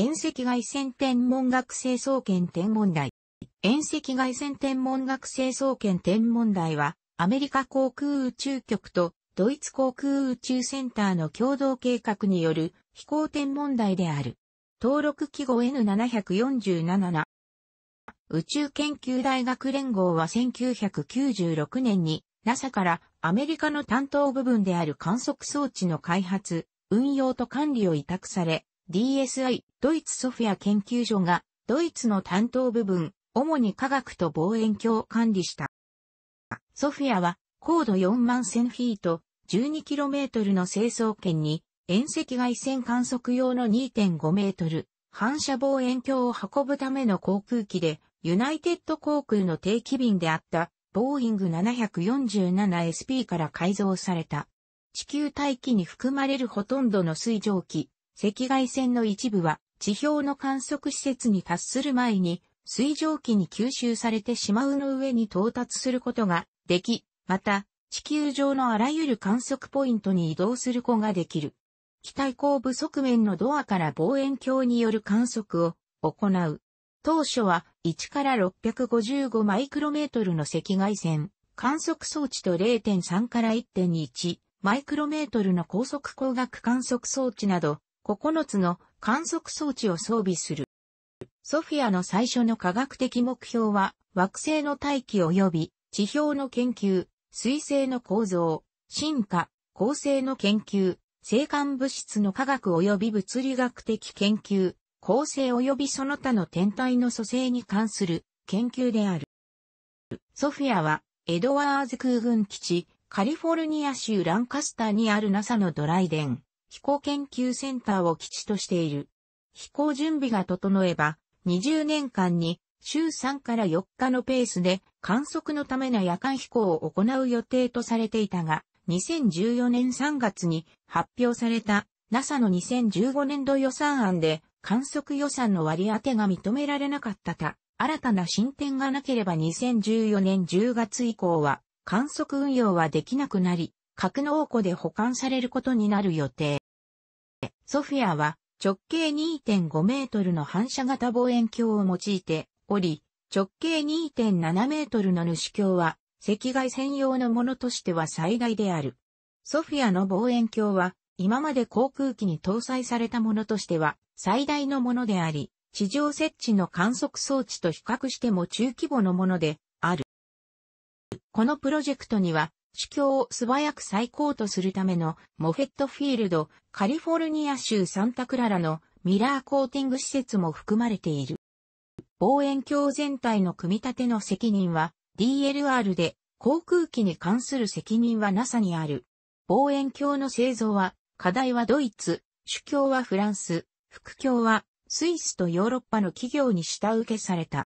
遠赤外線天文学成層圏天文台。遠赤外線天文学成層圏天文台は、アメリカ航空宇宙局とドイツ航空宇宙センターの共同計画による飛行天文台である。登録記号 N747。宇宙研究大学連合は1996年に NASA からアメリカの担当部分である観測装置の開発、運用と管理を委託され、DSI、ドイツソフィア研究所が、ドイツの担当部分、主に科学と望遠鏡を管理した。ソフィアは、高度4万1000フィート、12km の成層圏に、遠赤外線観測用の2.5メートル、反射望遠鏡を運ぶための航空機で、ユナイテッド航空の定期便であった、ボーイング 747SP から改造された。地球大気に含まれるほとんどの水蒸気、赤外線の一部は地表の観測施設に達する前に水蒸気に吸収されてしまうの上に到達することができ、また地球上のあらゆる観測ポイントに移動することができる。機体後部側面のドアから望遠鏡による観測を行う。当初は1から655マイクロメートルの赤外線、観測装置と0.3から1.1マイクロメートルの高速光学観測装置など9つの観測装置を装備する。ソフィアの最初の科学的目標は、惑星の大気及び地表の研究、水星の構造、進化、構成の研究、生還物質の科学及び物理学的研究、構成及びその他の天体の組成に関する研究である。ソフィアは、エドワーズ空軍基地、カリフォルニア州ランカスターにある NASA のドライデン、飛行研究センターを基地としている。飛行準備が整えば、20年間に週3から4日のペースで観測のための夜間飛行を行う予定とされていたが、2014年3月に発表された NASA の2015年度予算案で観測予算の割り当てが認められなかったた、新たな進展がなければ2014年10月以降は観測運用はできなくなり、格納庫で保管されることになる予定。ソフィアは直径2.5メートルの反射型望遠鏡を用いており、直径2.7メートルの主鏡は赤外線用のものとしては最大である。ソフィアの望遠鏡は今まで航空機に搭載されたものとしては最大のものであり、地上設置の観測装置と比較しても中規模のものである。このプロジェクトには主教を素早く再高とするためのモフェットフィールド、カリフォルニア州サンタクララのミラーコーティング施設も含まれている。望遠鏡全体の組み立ての責任は DLR で航空機に関する責任は NASA にある。望遠鏡の製造は課題はドイツ、主教はフランス、副教はスイスとヨーロッパの企業に下請けされた。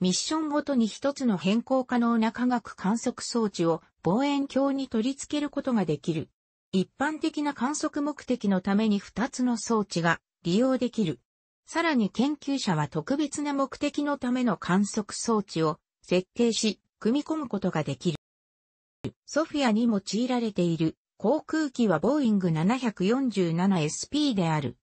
ミッションごとに一つの変更可能な科学観測装置を望遠鏡に取り付けることができる。一般的な観測目的のために二つの装置が利用できる。さらに研究者は特別な目的のための観測装置を設計し、組み込むことができる。ソフィアに用いられている航空機はボーイング 747SP である。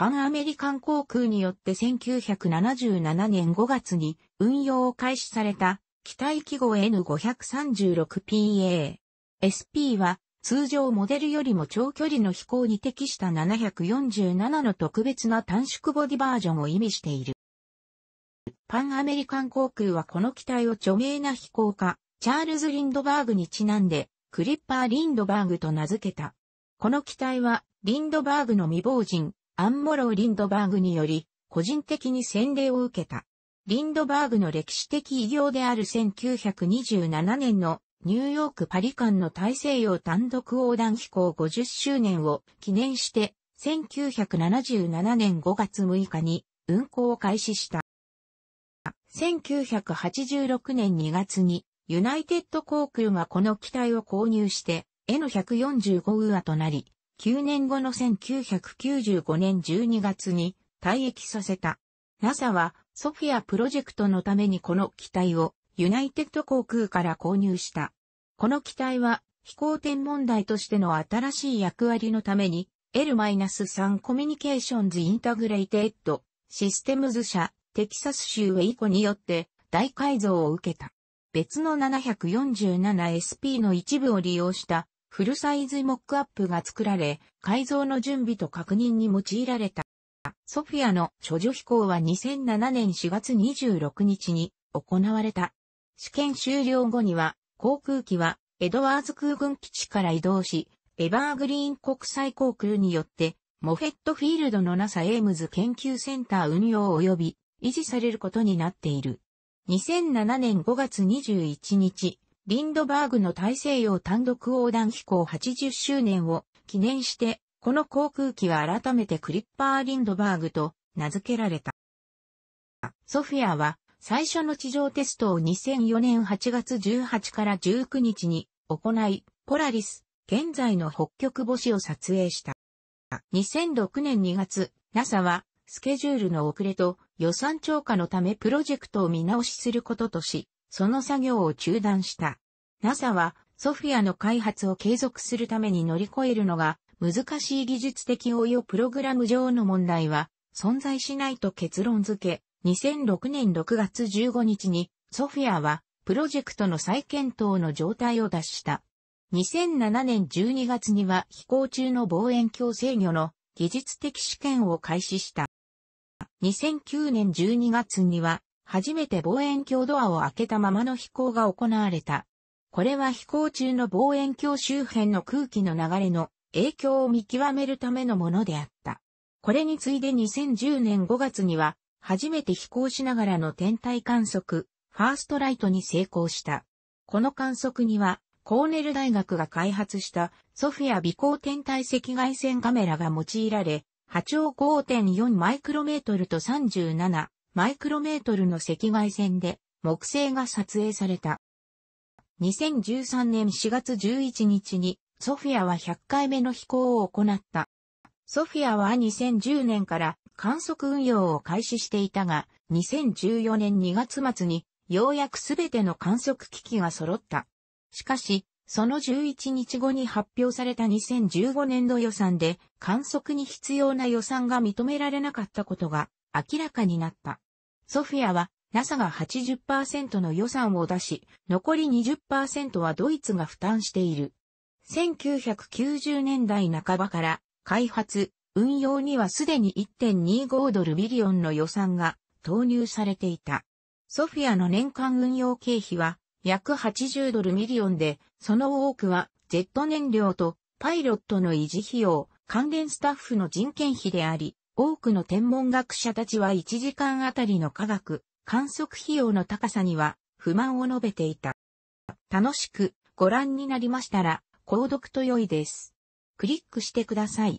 パンアメリカン航空によって1977年5月に運用を開始された機体記号 N536PA。SP は通常モデルよりも長距離の飛行に適した747の特別な短縮ボディバージョンを意味している。パンアメリカン航空はこの機体を著名な飛行家、チャールズ・リンドバーグにちなんで、クリッパー・リンドバーグと名付けた。この機体は、リンドバーグの未亡人、アンモロー・リンドバーグにより、個人的に洗礼を受けた。リンドバーグの歴史的偉業である1927年のニューヨークパリ間の大西洋単独横断飛行50周年を記念して、1977年5月6日に運行を開始した。1986年2月にユナイテッド航空がこの機体を購入して N145 ウアとなり、9年後の1995年12月に退役させた。NASA はソフィアプロジェクトのためにこの機体をユナイテッド航空から購入した。この機体は飛行天問題としての新しい役割のために L-3 コミュニケーションズインタグレイテッドシステムズ社テキサス州ウェイコによって大改造を受けた。別の 747SP の一部を利用したフルサイズモックアップが作られ、改造の準備と確認に用いられた。ソフィアの処女飛行は2007年4月26日に行われた。試験終了後には、航空機はエドワーズ空軍基地から移動し、エバーグリーン国際航空によって、モフェットフィールドの NASA エームズ研究センター運用及び維持されることになっている。2007年5月21日、リンドバーグの大西洋単独横断飛行80周年を記念して、この航空機は改めてクリッパー・リンドバーグと名付けられた。ソフィアは最初の地上テストを2004年8月18から19日に行い、ポラリス、現在の北極星を撮影した。2006年2月、NASA はスケジュールの遅れと予算超過のためプロジェクトを見直しすることとし、その作業を中断した。NASA はソフィアの開発を継続するために乗り越えるのが難しい技術的応用プログラム上の問題は存在しないと結論付け、2006年6月15日にソフィアはプロジェクトの再検討の状態を脱した。2007年12月には飛行中の望遠鏡制御の技術的試験を開始した。2009年12月には初めて望遠鏡ドアを開けたままの飛行が行われた。これは飛行中の望遠鏡周辺の空気の流れの影響を見極めるためのものであった。これに次いで2010年5月には、初めて飛行しながらの天体観測、ファーストライトに成功した。この観測には、コーネル大学が開発したソフィア微光天体赤外線カメラが用いられ、波長5.4マイクロメートルと37、マイクロメートルの赤外線で木星が撮影された。2013年4月11日にソフィアは100回目の飛行を行った。ソフィアは2010年から観測運用を開始していたが、2014年2月末にようやくすべての観測機器が揃った。しかし、その11日後に発表された2015年度予算で観測に必要な予算が認められなかったことが明らかになった。ソフィアは NASA が80%の予算を出し、残り20%はドイツが負担している。1990年代半ばから開発、運用にはすでに1.25ドルビリオンの予算が投入されていた。ソフィアの年間運用経費は約80ドルミリオンで、その多くは Z 燃料とパイロットの維持費用、関連スタッフの人件費であり、多くの天文学者たちは1時間あたりの科学、観測費用の高さには不満を述べていた。楽しくご覧になりましたら、購読と良いです。クリックしてください。